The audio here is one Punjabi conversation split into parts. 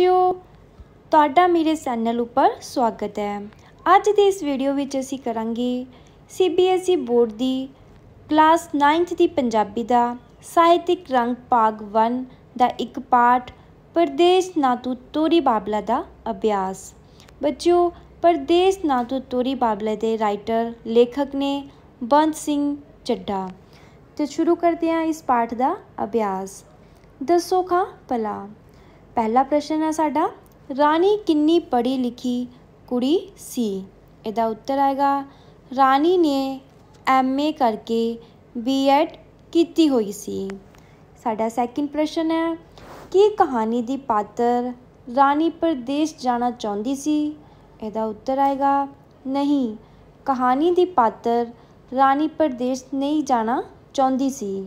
ਬੱਚਿਓ ਤੁਹਾਡਾ ਮੇਰੇ ਚੈਨਲ ਉੱਪਰ ਸਵਾਗਤ ਹੈ ਅੱਜ ਦੇ ਇਸ ਵੀਡੀਓ ਵਿੱਚ ਅਸੀਂ ਕਰਾਂਗੇ ਸੀਬੀਐਸਈ e ਬੋਰਡ ਦੀ ਕਲਾਸ 9th ਦੀ ਪੰਜਾਬੀ ਦਾ ਸਾਹਿਤਿਕ ਰੰਗ ਭਾਗ 1 ਦਾ ਇੱਕ ਪਾਠ ਪਰਦੇਸ ਨਾ ਤੂੰ ਤੋਰੀ ਬਾਬਲਾ ਦਾ ਅਭਿਆਸ ਬੱਚਿਓ ਪਰਦੇਸ ਨਾ ਤੂੰ ਤੋਰੀ ਬਾਬਲਾ ਦੇ ਰਾਈਟਰ ਲੇਖਕ ਨੇ ਬੰਦ ਸਿੰਘ ਚੱਡਾ ਤੇ ਸ਼ੁਰੂ ਕਰਦੇ ਹਾਂ ਇਸ ਪਾਠ ਦਾ ਅਭਿਆਸ ਦਸੋ ਖਾਂ ਪਲਾ ਪਹਿਲਾ ਪ੍ਰਸ਼ਨ ਹੈ ਸਾਡਾ ਰਾਣੀ ਕਿੰਨੀ ਪੜ੍ਹੀ ਲਿਖੀ ਕੁੜੀ ਸੀ ਇਹਦਾ ਉੱਤਰ ਆਏਗਾ ਰਾਣੀ ਨੇ ਐਮਏ ਕਰਕੇ ਬੀਐਡ ਕੀਤੀ ਹੋਈ ਸੀ ਸਾਡਾ ਸੈਕਿੰਡ ਪ੍ਰਸ਼ਨ ਹੈ ਕੀ ਕਹਾਣੀ ਦੀ ਪਾਤਰ ਰਾਣੀ ਪ੍ਰਦੇਸ਼ ਜਾਣਾ ਚਾਹੁੰਦੀ ਸੀ ਇਹਦਾ ਉੱਤਰ ਆਏਗਾ ਨਹੀਂ ਕਹਾਣੀ ਦੀ ਪਾਤਰ ਰਾਣੀ ਪ੍ਰਦੇਸ਼ ਨਹੀਂ ਜਾਣਾ ਚਾਹੁੰਦੀ ਸੀ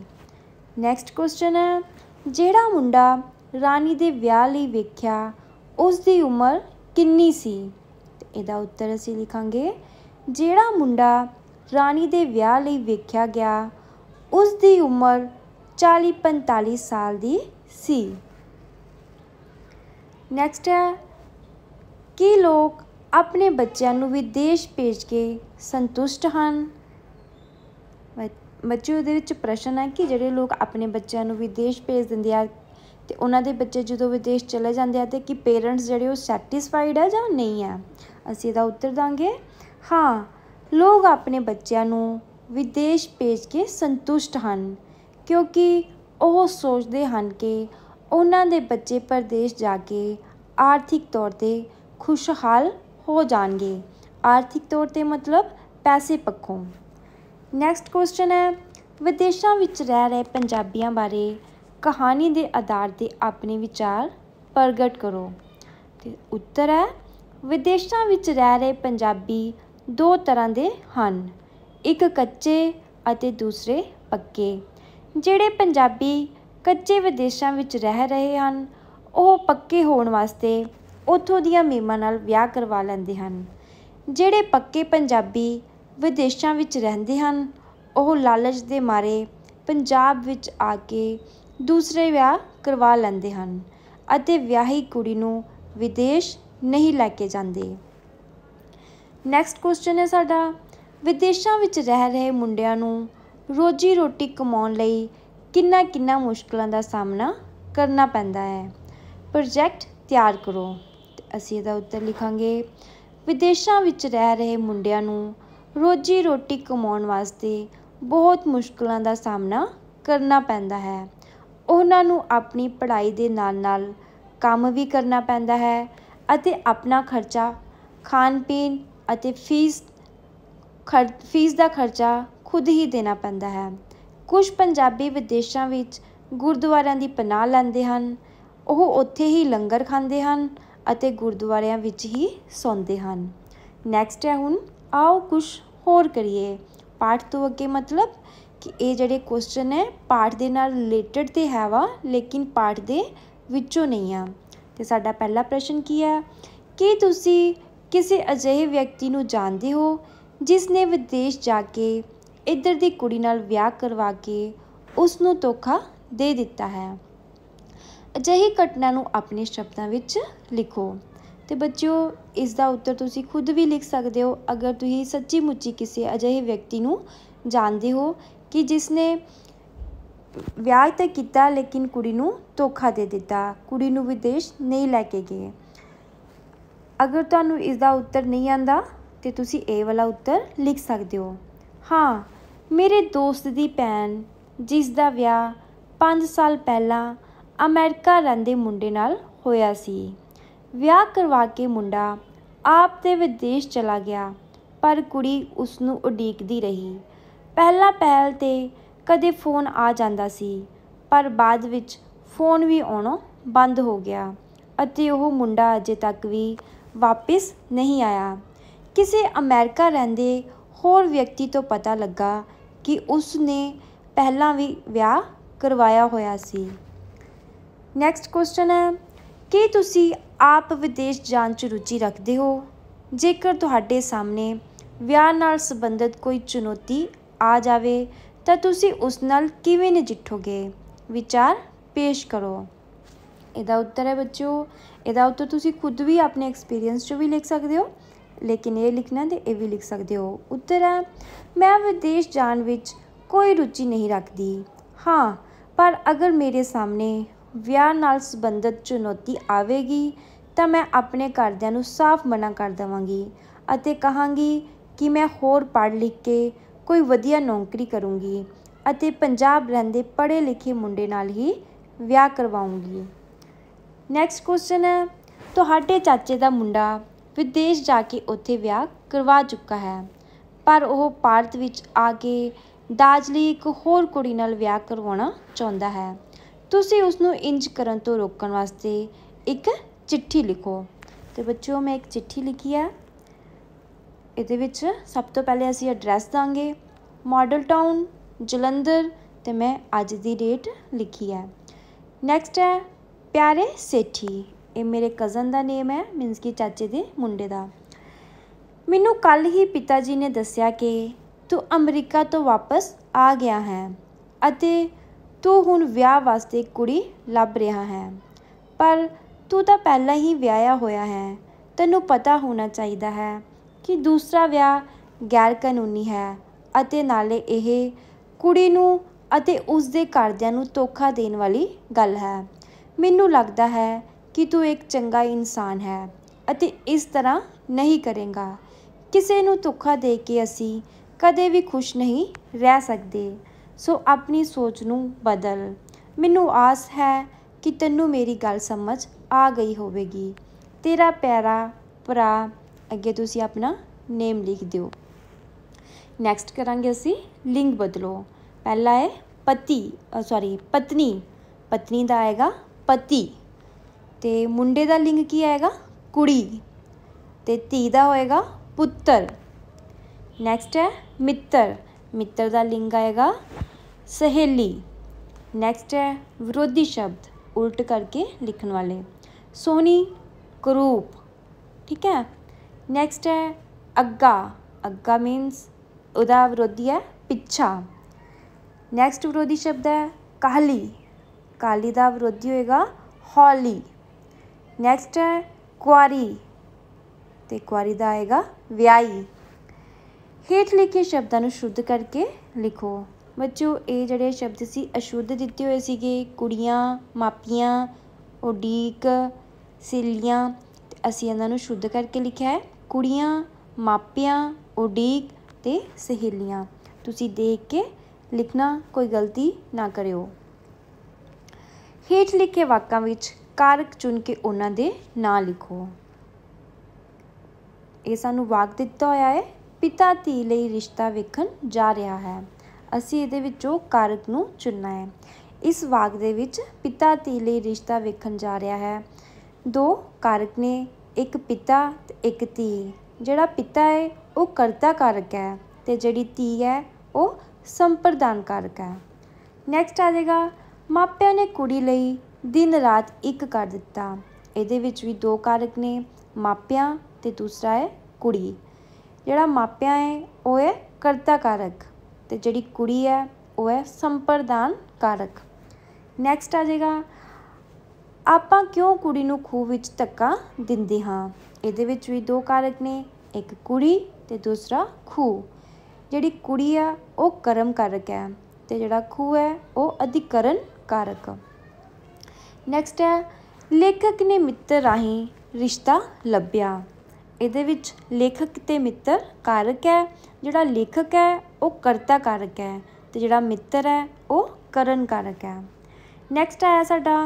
ਨੈਕਸਟ ਕੁਐਸਚਨ ਹੈ ਜਿਹੜਾ ਮੁੰਡਾ ਰਾਣੀ ਦੇ ਵਿਆਹ ਲਈ ਵੇਖਿਆ ਉਸ ਦੀ ਉਮਰ ਕਿੰਨੀ ਸੀ ਇਹਦਾ ਉੱਤਰ ਅਸੀਂ ਲਿਖਾਂਗੇ ਜਿਹੜਾ ਮੁੰਡਾ ਰਾਣੀ ਦੇ ਵਿਆਹ ਲਈ ਵੇਖਿਆ ਗਿਆ ਉਸ ਦੀ ਉਮਰ 40-45 ਸਾਲ ਦੀ ਸੀ ਨੈਕਸਟ ਹੈ ਕੀ ਲੋਕ ਆਪਣੇ ਬੱਚਿਆਂ ਨੂੰ ਵਿਦੇਸ਼ ਭੇਜ ਕੇ ਸੰਤੁਸ਼ਟ ਹਨ ਬੱਚੇ ਦੇ ਵਿੱਚ ਪ੍ਰਸ਼ਨ ਹੈ ਕਿ ਜਿਹੜੇ ਲੋਕ ਆਪਣੇ ਬੱਚਿਆਂ ਨੂੰ ਵਿਦੇਸ਼ ਭੇਜ ਦਿੰਦੇ ਆ ਤੇ ਉਹਨਾਂ ਦੇ ਬੱਚੇ ਜਦੋਂ ਵਿਦੇਸ਼ ਚਲੇ ਜਾਂਦੇ ਆ ਤੇ ਕੀ ਪੇਰੈਂਟਸ ਜਿਹੜੇ ਉਹ ਸੈਟੀਸਫਾਈਡ ਆ ਜਾਂ ਨਹੀਂ ਆ ਅਸੀਂ ਇਹਦਾ ਉੱਤਰ ਦਾਂਗੇ ਹਾਂ ਲੋਕ ਆਪਣੇ ਬੱਚਿਆਂ ਨੂੰ ਵਿਦੇਸ਼ ਭੇਜ ਕੇ ਸੰਤੁਸ਼ਟ ਹਨ ਕਿਉਂਕਿ ਉਹ ਸੋਚਦੇ ਹਨ ਕਿ ਉਹਨਾਂ ਦੇ ਬੱਚੇ ਪਰਦੇਸ਼ ਜਾ ਕੇ ਆਰਥਿਕ ਤੌਰ ਤੇ ਖੁਸ਼ਹਾਲ ਹੋ ਜਾਣਗੇ ਆਰਥਿਕ ਤੌਰ ਤੇ ਮਤਲਬ ਪੈਸੇ ਪੱਖੋਂ ਨੈਕਸਟ ਕੁਐਸਚਨ ਹੈ ਵਿਦੇਸ਼ਾਂ ਵਿੱਚ ਰਹਿ ਰਹੇ ਪੰਜਾਬੀਆਂ ਬਾਰੇ ਕਹਾਣੀ ਦੇ ਆਧਾਰ ਤੇ ਆਪਣੇ ਵਿਚਾਰ ਪ੍ਰਗਟ ਕਰੋ ਤੇ ਉੱਤਰ ਹੈ ਵਿਦੇਸ਼ਾਂ ਵਿੱਚ ਰਹਿ ਰਹੇ ਪੰਜਾਬੀ ਦੋ ਤਰ੍ਹਾਂ ਦੇ ਹਨ ਇੱਕ ਕੱਚੇ ਅਤੇ ਦੂਸਰੇ ਪੱਕੇ ਜਿਹੜੇ ਪੰਜਾਬੀ ਕੱਚੇ ਵਿਦੇਸ਼ਾਂ ਵਿੱਚ ਰਹਿ ਰਹੇ ਹਨ ਉਹ ਪੱਕੇ ਹੋਣ ਵਾਸਤੇ ਉੱਥੋਂ ਦੀਆਂ ਮੀਮਾਂ ਨਾਲ ਵਿਆਹ ਕਰਵਾ ਲੈਂਦੇ ਹਨ ਜਿਹੜੇ ਪੱਕੇ ਪੰਜਾਬੀ ਵਿਦੇਸ਼ਾਂ ਵਿੱਚ ਰਹਿੰਦੇ ਹਨ ਉਹ ਲਾਲਚ ਦੇ ਮਾਰੇ ਪੰਜਾਬ ਵਿੱਚ ਆ ਕੇ ਦੂਸਰੇ ਵਿਆਹ ਕਰਵਾ ਲੈਂਦੇ ਹਨ ਅਤੇ ਵਿਆਹੀ ਕੁੜੀ ਨੂੰ ਵਿਦੇਸ਼ ਨਹੀਂ ਲੈ ਕੇ ਜਾਂਦੇ ਨੈਕਸਟ ਕੁਐਸਚਨ ਹੈ ਸਾਡਾ ਵਿਦੇਸ਼ਾਂ ਵਿੱਚ ਰਹਿ ਰਹੇ ਮੁੰਡਿਆਂ ਨੂੰ ਰੋਜੀ ਰੋਟੀ ਕਮਾਉਣ ਲਈ ਕਿੰਨਾ ਕਿੰਨਾ ਮੁਸ਼ਕਲਾਂ ਦਾ ਸਾਹਮਣਾ ਕਰਨਾ ਪੈਂਦਾ ਹੈ ਪ੍ਰੋਜੈਕਟ ਤਿਆਰ ਕਰੋ ਅਸੀਂ ਇਹਦਾ ਉੱਤਰ ਲਿਖਾਂਗੇ ਵਿਦੇਸ਼ਾਂ ਵਿੱਚ ਰਹਿ ਰਹੇ ਮੁੰਡਿਆਂ ਨੂੰ ਰੋਜੀ ਰੋਟੀ ਕਮਾਉਣ ਵਾਸਤੇ ਬਹੁਤ ਮੁਸ਼ਕਲਾਂ ਦਾ ਸਾਹਮਣਾ ਕਰਨਾ ਪੈਂਦਾ ਹੈ ਉਹਨਾਂ ਨੂੰ ਆਪਣੀ ਪੜ੍ਹਾਈ ਦੇ ਨਾਲ ਨਾਲ ਕੰਮ ਵੀ ਕਰਨਾ ਪੈਂਦਾ ਹੈ ਅਤੇ ਆਪਣਾ ਖਰਚਾ ਖਾਣ ਪੀਣ ਅਤੇ ਫੀਸ ਖਰ ਫੀਸ ਦਾ ਖਰਚਾ ਖੁਦ ਹੀ ਦੇਣਾ ਪੈਂਦਾ ਹੈ ਕੁਝ ਪੰਜਾਬੀ ਵਿਦੇਸ਼ਾਂ ਵਿੱਚ ਗੁਰਦੁਆਰਿਆਂ ਦੀ ਪਨਾਹ ਲੈਂਦੇ ਹਨ ਉਹ ਉੱਥੇ ਹੀ ਲੰਗਰ ਖਾਂਦੇ ਹਨ ਅਤੇ ਗੁਰਦੁਆਰਿਆਂ ਵਿੱਚ ਹੀ ਸੌਂਦੇ ਹਨ ਨੈਕਸਟ ਹੈ ਹੁਣ ਆਓ ਕੁਝ ਹੋਰ ਕਰੀਏ ਪਾਠ ਤੋਂ ਅੱਗੇ ਮਤਲਬ ਕਿ ਇਹ ਜਿਹੜੇ ਕੁਐਸਚਨ ਹੈ ਪਾਠ ਦੇ ਨਾਲ ਰਿਲੇਟਡ ਤੇ ਹੈ ਵਾ ਲੇਕਿਨ ਪਾਠ ਦੇ ਵਿੱਚੋਂ ਨਹੀਂ ਆ ਤੇ ਸਾਡਾ ਪਹਿਲਾ ਪ੍ਰਸ਼ਨ ਕੀ ਹੈ ਕਿ ਤੁਸੀਂ ਕਿਸੇ ਅਜਿਹੇ ਵਿਅਕਤੀ ਨੂੰ ਜਾਣਦੇ ਹੋ ਜਿਸ ਨੇ ਵਿਦੇਸ਼ ਜਾ ਕੇ ਇੱਧਰ ਦੀ ਕੁੜੀ ਨਾਲ ਵਿਆਹ ਕਰਵਾ ਕੇ ਉਸ ਨੂੰ ਧੋਖਾ ਦੇ ਦਿੱਤਾ ਹੈ ਅਜਿਹੀ ਘਟਨਾ ਨੂੰ ਆਪਣੇ ਸ਼ਬਦਾਂ ਵਿੱਚ ਲਿਖੋ ਤੇ ਬੱਚਿਓ ਇਸ ਦਾ ਉੱਤਰ ਤੁਸੀਂ ਖੁਦ ਵੀ ਲਿਖ ਸਕਦੇ ਹੋ ਅਗਰ ਤੁਸੀਂ ਸੱਚੀ ਮੁੱਚੀ ਕਿਸੇ ਅਜਿਹੇ ਵਿਅਕਤੀ ਨੂੰ ਜਾਣਦੇ ਹੋ ਕਿ ਜਿਸ ਨੇ ਵਿਆਹ ਤਾਂ ਕੀਤਾ ਲੇਕਿਨ ਕੁੜੀ ਨੂੰ ਧੋਖਾ ਦੇ ਦਿੱਤਾ ਕੁੜੀ ਨੂੰ ਵਿਦੇਸ਼ ਨਹੀਂ ਲੈ ਕੇ ਗਏ ਅਗਰ ਤੁਹਾਨੂੰ ਇਸ ਦਾ ਉੱਤਰ ਨਹੀਂ ਆਂਦਾ ਤੇ ਤੁਸੀਂ ਇਹ ਵਾਲਾ ਉੱਤਰ ਲਿਖ ਸਕਦੇ ਹੋ ਹਾਂ ਮੇਰੇ ਦੋਸਤ ਦੀ ਭੈਣ ਜਿਸ ਦਾ ਵਿਆਹ 5 ਸਾਲ ਪਹਿਲਾਂ ਅਮਰੀਕਾ ਰਹਿੰਦੇ ਮੁੰਡੇ ਨਾਲ ਹੋਇਆ ਸੀ ਵਿਆਹ ਕਰਵਾ ਕੇ ਮੁੰਡਾ ਆਪ ਤੇ ਵਿਦੇਸ਼ ਚਲਾ ਗਿਆ ਪਰ ਕੁੜੀ ਉਸ ਨੂੰ ਉਡੀਕਦੀ ਰਹੀ ਪਹਿਲਾ ਪਹਿਲ ਤੇ ਕਦੇ ਫੋਨ ਆ ਜਾਂਦਾ ਸੀ ਪਰ ਬਾਅਦ ਵਿੱਚ ਫੋਨ ਵੀ ਆਉਣੋਂ ਬੰਦ ਹੋ ਗਿਆ ਅਤੇ ਉਹ ਮੁੰਡਾ ਅਜੇ ਤੱਕ ਵੀ ਵਾਪਸ ਨਹੀਂ ਆਇਆ ਕਿਸੇ ਅਮਰੀਕਾ ਰਹਿੰਦੇ ਹੋਰ ਵਿਅਕਤੀ ਤੋਂ ਪਤਾ ਲੱਗਾ ਕਿ ਉਸ ਨੇ ਪਹਿਲਾਂ ਵੀ ਵਿਆਹ ਕਰਵਾਇਆ ਹੋਇਆ ਸੀ ਨੈਕਸਟ ਕੁਐਸਚਨ ਹੈ ਕੀ ਤੁਸੀਂ ਆਪ ਵਿਦੇਸ਼ ਜਾਣ 'ਚ ਰੁਚੀ ਰੱਖਦੇ ਹੋ ਜੇਕਰ ਤੁਹਾਡੇ ਸਾਹਮਣੇ ਵਿਆਹ ਨਾਲ ਸੰਬੰਧਿਤ ਕੋਈ ਚੁਣੌਤੀ ਆ ਜਾਵੇ ਤਾਂ ਤੁਸੀਂ ਉਸ ਨਾਲ ਕਿਵੇਂ ਨਜਿੱਠੋਗੇ ਵਿਚਾਰ ਪੇਸ਼ ਕਰੋ ਇਹਦਾ ਉੱਤਰ ਹੈ ਬੱਚਿਓ ਇਹਦਾ ਉੱਤਰ ਤੁਸੀਂ ਖੁਦ ਵੀ ਆਪਣੇ ਐਕਸਪੀਰੀਅੰਸ 'ਚ ਵੀ ਲਿਖ ਸਕਦੇ ਹੋ ਲੇਕਿਨ ਇਹ ਲਿਖਣਾ ਤੇ ਇਹ ਵੀ ਲਿਖ ਸਕਦੇ ਹੋ ਉੱਤਰ ਹੈ ਮੈਂ ਵਿਦੇਸ਼ ਜਾਣ ਵਿੱਚ ਕੋਈ ਰੁਚੀ ਨਹੀਂ ਰੱਖਦੀ ਹਾਂ ਪਰ ਅਗਰ ਮੇਰੇ ਸਾਹਮਣੇ ਵਿਆਹ ਨਾਲ ਸੰਬੰਧਿਤ ਚੁਣੌਤੀ ਆਵੇਗੀ ਤਾਂ ਮੈਂ ਆਪਣੇ ਘਰਦਿਆਂ ਨੂੰ ਸਾਫ਼ ਮਨਾ ਕਰ ਦੇਵਾਂਗੀ ਅਤੇ ਕਹਾਂਗੀ ਕਿ ਮੈਂ ਹੋਰ ਪੜ੍ਹ ਲਿਖ ਕੇ ਕੋਈ ਵਧੀਆ ਨੌਕਰੀ ਕਰੂੰਗੀ ਅਤੇ ਪੰਜਾਬ ਰਹਿੰਦੇ ਪੜ੍ਹੇ ਲਿਖੇ ਮੁੰਡੇ ਨਾਲ ਹੀ ਵਿਆਹ ਕਰਵਾਉਂਗੀ ਨੈਕਸਟ ਕੁਐਸਚਨ ਹੈ ਤੁਹਾਡੇ ਚਾਚੇ ਦਾ ਮੁੰਡਾ ਵਿਦੇਸ਼ ਜਾ ਕੇ ਉੱਥੇ ਵਿਆਹ ਕਰਵਾ ਚੁੱਕਾ ਹੈ ਪਰ ਉਹ ਭਾਰਤ ਵਿੱਚ ਆ ਕੇ ਦਾਜ ਲਈ ਇੱਕ ਹੋਰ ਕੁੜੀ ਨਾਲ ਵਿਆਹ ਕਰਵਾਉਣਾ ਚਾਹੁੰਦਾ ਹੈ ਤੁਸੀਂ ਉਸ ਨੂੰ ਇੰਜ ਕਰਨ ਤੋਂ ਰੋਕਣ ਵਾਸਤੇ ਇੱਕ ਚਿੱਠੀ ਲਿਖੋ ਤੇ ਬੱਚਿਓ ਮੈਂ ਇੱਕ ਚਿੱਠੀ ਲਿਖੀ ਆ ਇਹਦੇ ਵਿੱਚ ਸਭ ਤੋਂ ਪਹਿਲੇ ਅਸੀਂ ਐਡਰੈਸ ਦਾਂਗੇ ਮਾਡਲ ਟਾਊਨ ਜਲੰਧਰ ਤੇ ਮੈਂ ਅੱਜ ਦੀ ਡੇਟ ਲਿਖੀ ਹੈ ਨੈਕਸਟ ਹੈ ਪਿਆਰੇ ਸੇਠੀ ਇਹ ਮੇਰੇ ਕਜ਼ਨ ਦਾ ਨੇਮ ਹੈ ਮੀਨਸ ਕਿ ਚਾਚੇ ਦੇ ਮੁੰਡੇ ਦਾ ਮੈਨੂੰ ਕੱਲ ਹੀ ਪਿਤਾ ਜੀ ਨੇ ਦੱਸਿਆ ਕਿ ਤੂੰ ਅਮਰੀਕਾ ਤੋਂ ਵਾਪਸ ਆ ਗਿਆ ਹੈ ਅਤੇ ਤੂੰ ਹੁਣ ਵਿਆਹ ਵਾਸਤੇ ਕੁੜੀ ਲੱਭ ਰਿਹਾ ਹੈ ਪਰ ਤੂੰ ਤਾਂ ਪਹਿਲਾਂ ਹੀ ਵਿਆਹਿਆ ਹੋਇਆ ਹੈ ਤੈਨੂੰ ਪਤਾ ਹੋਣਾ ਚਾਹੀਦਾ ਹੈ ਕਿ ਦੂਸਰਾ ਵਿਆਹ ਗੈਰ ਕਾਨੂੰਨੀ ਹੈ ਅਤੇ ਨਾਲੇ ਇਹ ਕੁੜੀ ਨੂੰ ਅਤੇ ਉਸ ਦੇ ਘਰਦਿਆਂ ਨੂੰ ਧੋਖਾ ਦੇਣ ਵਾਲੀ ਗੱਲ ਹੈ ਮੈਨੂੰ ਲੱਗਦਾ ਹੈ ਕਿ ਤੂੰ ਇੱਕ ਚੰਗਾ ਇਨਸਾਨ ਹੈ ਅਤੇ ਇਸ ਤਰ੍ਹਾਂ ਨਹੀਂ ਕਰੇਗਾ ਕਿਸੇ ਨੂੰ ਧੋਖਾ ਦੇ ਕੇ ਅਸੀਂ ਕਦੇ ਵੀ ਖੁਸ਼ ਨਹੀਂ ਰਹਿ ਸਕਦੇ ਸੋ ਆਪਣੀ ਸੋਚ ਨੂੰ ਬਦਲ ਮੈਨੂੰ ਆਸ ਹੈ ਕਿ ਤੈਨੂੰ ਮੇਰੀ ਗੱਲ ਸਮਝ ਆ ਗਈ ਹੋਵੇਗੀ ਤੇਰਾ ਪਿਆਰਾ ਭਰਾ ਅੱਗੇ ਤੁਸੀਂ ਆਪਣਾ ਨੇਮ ਲਿਖ ਦਿਓ ਨੈਕਸਟ ਕਰਾਂਗੇ ਅਸੀਂ ਲਿੰਗ ਬਦਲੋ ਪਹਿਲਾ ਹੈ ਪਤੀ ਸੌਰੀ ਪਤਨੀ ਪਤਨੀ ਦਾ ਆਏਗਾ ਪਤੀ ਤੇ ਮੁੰਡੇ ਦਾ ਲਿੰਗ ਕੀ ਆਏਗਾ ਕੁੜੀ ਤੇ ਧੀ ਦਾ ਹੋਏਗਾ ਪੁੱਤਰ ਨੈਕਸਟ ਹੈ ਮਿੱਤਰ ਮਿੱਤਰ ਦਾ ਲਿੰਗ ਆਏਗਾ ਸਹੇਲੀ ਨੈਕਸਟ ਹੈ ਵਿਰੋਧੀ ਸ਼ਬਦ ਉਲਟ ਕਰਕੇ ਲਿਖਣ ਵਾਲੇ ਸੋਹਣੀ ਕਰੂਪ ਠੀਕ ਹੈ ਨੈਕਸਟ ਹੈ ਅੱਗਾ ਅੱਗਾ ਮੀਨਸ ਉਹਦਾ ਵਿਰੋਧੀ ਹੈ ਪਿੱਛਾ ਨੈਕਸਟ ਵਿਰੋਧੀ ਸ਼ਬਦ ਹੈ ਕਾਲੀ ਕਾਲੀ ਦਾ ਵਿਰੋਧੀ ਹੋਏਗਾ ਹੌਲੀ ਨੈਕਸਟ ਹੈ ਕੁਆਰੀ ਤੇ ਕੁਆਰੀ ਦਾ ਆਏਗਾ ਵਿਆਹੀ ਹੇਠ ਲਿਖੇ ਸ਼ਬਦਾਂ ਨੂੰ ਸ਼ੁੱਧ ਕਰਕੇ ਲਿਖੋ ਬੱਚੋ ਇਹ ਜਿਹੜੇ ਸ਼ਬਦ ਸੀ ਅਸ਼ੁੱਧ ਦਿੱਤੇ ਹੋਏ ਸੀਗੇ ਕੁੜੀਆਂ ਮਾਪੀਆਂ ਉਡੀਕ ਸਿੱਲੀਆਂ ਅਸੀਂ ਇਹਨਾਂ ਨੂੰ ਸ਼ੁੱਧ ਕਰਕੇ ਲਿਖਿਆ ਹੈ ਕੁੜੀਆਂ ਮਾਪਿਆਂ ਉਡੀਕ ਤੇ ਸਹੇਲੀਆਂ ਤੁਸੀਂ ਦੇਖ ਕੇ ਲਿਖਣਾ ਕੋਈ ਗਲਤੀ ਨਾ ਕਰਿਓ ਹੇਠ ਲਿਖੇ ਵਾਕਾਂ ਵਿੱਚ ਕਾਰਕ ਚੁਣ ਕੇ ਉਹਨਾਂ ਦੇ ਨਾਂ ਲਿਖੋ ਇਹ ਸਾਨੂੰ ਵਾਕ ਦਿੱਤਾ ਹੋਇਆ ਹੈ ਪਿਤਾ ਧੀ ਲਈ ਰਿਸ਼ਤਾ ਵੇਖਣ ਜਾ ਰਿਹਾ ਹੈ ਅਸੀਂ ਇਹਦੇ ਵਿੱਚੋਂ ਕਾਰਕ ਨੂੰ ਚੁਣਨਾ ਹੈ ਇਸ ਵਾਕ ਦੇ ਵਿੱਚ ਪਿਤਾ ਧੀ ਲਈ ਰਿਸ਼ਤਾ ਵੇਖਣ ਜਾ ਰਿਹਾ ਹੈ ਦੋ ਕਾਰਕ ਨੇ ਇੱਕ ਪਿਤਾ ਤੇ ਇੱਕ ਧੀ ਜਿਹੜਾ ਪਿਤਾ ਹੈ ਉਹ ਕਰਤਾ ਕਾਰਕ ਹੈ ਤੇ ਜਿਹੜੀ ਧੀ ਹੈ ਉਹ ਸੰਪਰਦਾਨ ਕਾਰਕ ਹੈ ਨੈਕਸਟ ਆ ਜਾਏਗਾ ਮਾਪਿਆਂ ਨੇ ਕੁੜੀ ਲਈ ਦਿਨ ਰਾਤ ਇੱਕ ਕਰ ਦਿੱਤਾ ਇਹਦੇ ਵਿੱਚ ਵੀ ਦੋ ਕਾਰਕ ਨੇ ਮਾਪਿਆਂ ਤੇ ਦੂਸਰਾ ਹੈ ਕੁੜੀ ਜਿਹੜਾ ਮਾਪਿਆਂ ਹੈ ਉਹ ਹੈ ਕਰਤਾ ਕਾਰਕ ਤੇ ਜਿਹੜੀ ਕੁੜੀ ਹੈ ਉਹ ਹੈ ਸੰਪਰਦਾਨ ਕਾਰਕ ਨੈਕਸਟ ਆ ਜਾਏਗਾ ਆਪਾਂ ਕਿਉਂ ਕੁੜੀ ਨੂੰ ਖੂਹ ਵਿੱਚ ਧੱਕਾ ਦਿੰਦੇ ਹਾਂ ਇਹਦੇ ਵਿੱਚ ਵੀ ਦੋ ਕਾਰਕ ਨੇ ਇੱਕ ਕੁੜੀ ਤੇ ਦੂਸਰਾ ਖੂਹ ਜਿਹੜੀ ਕੁੜੀ ਆ ਉਹ ਕਰਮ ਕਾਰਕ ਹੈ ਤੇ ਜਿਹੜਾ ਖੂਹ ਹੈ ਉਹ ਅਧਿਕਰਨ ਕਾਰਕ ਨੈਕਸਟ ਹੈ ਲੇਖਕ ਨੇ ਮਿੱਤਰ ਰਾਹੀਂ ਰਿਸ਼ਤਾ ਲੱਭਿਆ ਇਹਦੇ ਵਿੱਚ ਲੇਖਕ ਤੇ ਮਿੱਤਰ ਕਾਰਕ ਹੈ ਜਿਹੜਾ ਲੇਖਕ ਹੈ ਉਹ ਕਰਤਾ ਕਾਰਕ ਹੈ ਤੇ ਜਿਹੜਾ ਮਿੱਤਰ ਹੈ ਉਹ ਕਰਨ ਕਾਰਕ ਹੈ ਨੈਕਸਟ ਆਇਆ ਸਾਡਾ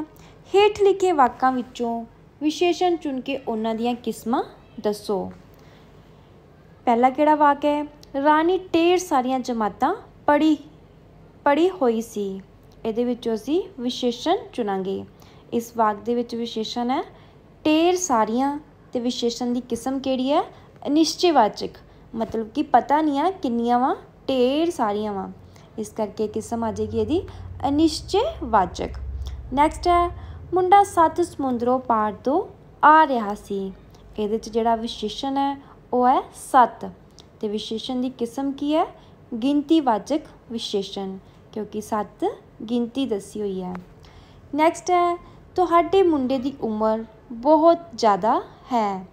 ਹੇਠ ਲਿਖੇ ਵਾਕਾਂ ਵਿੱਚੋਂ ਵਿਸ਼ੇਸ਼ਣ ਚੁਣ ਕੇ ਉਹਨਾਂ ਦੀਆਂ ਕਿਸਮਾਂ ਦੱਸੋ ਪਹਿਲਾ ਕਿਹੜਾ ਵਾਕ ਹੈ ਰਾਣੀ ਢੇਰ ਸਾਰੀਆਂ ਜਮਾਤਾਂ ਪੜੀ ਪੜੀ ਹੋਈ ਸੀ ਇਹਦੇ ਵਿੱਚੋਂ ਅਸੀਂ ਵਿਸ਼ੇਸ਼ਣ ਚੁਣਾਂਗੇ ਇਸ ਵਾਕ ਦੇ ਵਿੱਚ ਵਿਸ਼ੇਸ਼ਣ ਹੈ ਢੇਰ ਸਾਰੀਆਂ ਤੇ ਵਿਸ਼ੇਸ਼ਣ ਦੀ ਕਿਸਮ ਕਿਹੜੀ ਹੈ ਅਨਿਸ਼ਚੈਵਾਚਕ ਮਤਲਬ ਕਿ ਪਤਾ ਨਹੀਂ ਆ ਕਿੰਨੀਆਂ ਵਾ ਢੇਰ ਸਾਰੀਆਂ ਵਾ ਇਸ ਕਰਕੇ ਕਿਸਮ ਆ ਜਾਏਗੀ ਇਹਦੀ ਅਨਿਸ਼ਚੈਵਾਚਕ ਨੈਕਸਟ ਹੈ ਮੁੰਡਾ ਸੱਤ ਸਮੁੰਦਰੋਂ ਪਾਰ ਤੋਂ ਆ ਰਿਹਾ ਸੀ ਇਹਦੇ 'ਚ ਜਿਹੜਾ ਵਿਸ਼ੇਸ਼ਣ ਹੈ ਉਹ ਹੈ ਸੱਤ ਤੇ ਵਿਸ਼ੇਸ਼ਣ ਦੀ ਕਿਸਮ ਕੀ ਹੈ ਗਿਣਤੀਵਾਚਕ ਵਿਸ਼ੇਸ਼ਣ ਕਿਉਂਕਿ ਸੱਤ ਗਿਣਤੀ ਦੱਸੀ ਹੋਈ ਹੈ ਨੈਕਸਟ ਹੈ ਤੁਹਾਡੇ ਮੁੰਡੇ ਦੀ ਉਮਰ ਬਹੁਤ ਜ਼ਿਆਦਾ ਹੈ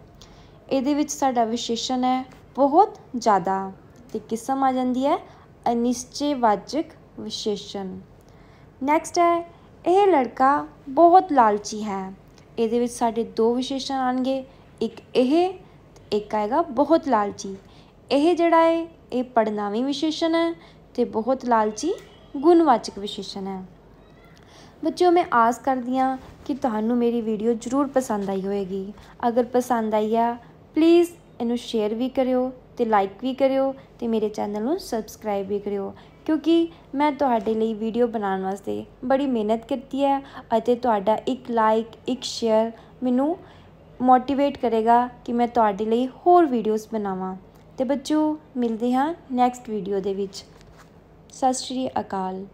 ਇਹਦੇ ਵਿੱਚ ਸਾਡਾ ਵਿਸ਼ੇਸ਼ਣ ਹੈ ਬਹੁਤ ਜ਼ਿਆਦਾ ਤੇ ਕਿਸਮ ਆ ਜਾਂਦੀ ਹੈ ਅਨਿਸ਼ਚੈਵਾਚਕ ਵਿਸ਼ੇਸ਼ਣ ਨੈਕਸਟ ਹੈ ਇਹ ਲੜਕਾ ਬਹੁਤ ਲਾਲਚੀ ਹੈ ਇਹਦੇ ਵਿੱਚ ਸਾਡੇ ਦੋ ਵਿਸ਼ੇਸ਼ਣ ਆਣਗੇ ਇੱਕ ਇਹ ਇੱਕ ਆਏਗਾ ਬਹੁਤ ਲਾਲਚੀ ਇਹ ਜਿਹੜਾ ਹੈ ਇਹ ਪੜਨਾਵੀ ਵਿਸ਼ੇਸ਼ਣ ਹੈ ਤੇ ਬਹੁਤ ਲਾਲਚੀ ਗੁਣਵਾਚਕ ਵਿਸ਼ੇਸ਼ਣ ਹੈ ਬੱਚਿਓ ਮੈਂ ਆਸ ਕਰਦੀ ਆ ਕਿ ਤੁਹਾਨੂੰ ਮੇਰੀ ਵੀਡੀਓ ਜ਼ਰੂਰ ਪਸੰਦ ਆਈ ਹੋਵੇਗੀ ਅਗਰ ਪਸੰਦ ਆਈ ਆ ਪਲੀਜ਼ ਇਹਨੂੰ ਸ਼ੇਅਰ ਵੀ ਕਰਿਓ ਤੇ ਲਾਈਕ ਵੀ ਕਰਿਓ ਤੇ ਮੇਰੇ ਚੈਨਲ ਨੂੰ ਸਬਸਕ੍ਰਾਈਬ ਵੀ ਕਰਿਓ ਕਿਉਂਕਿ ਮੈਂ ਤੁਹਾਡੇ ਲਈ ਵੀਡੀਓ ਬਣਾਉਣ ਵਾਸਤੇ ਬੜੀ ਮਿਹਨਤ ਕੀਤੀ ਹੈ ਅਤੇ ਤੁਹਾਡਾ ਇੱਕ ਲਾਈਕ ਇੱਕ ਸ਼ੇਅਰ ਮੈਨੂੰ ਮੋਟੀਵੇਟ ਕਰੇਗਾ ਕਿ ਮੈਂ ਤੁਹਾਡੇ ਲਈ ਹੋਰ ਵੀਡੀਓਜ਼ ਬਣਾਵਾਂ ਤੇ ਬੱਚੋ ਮਿਲਦੇ ਹਾਂ ਨੈਕਸਟ ਵੀਡੀਓ ਦੇ ਵਿੱਚ ਸਤਿ ਸ਼੍ਰੀ ਅਕਾਲ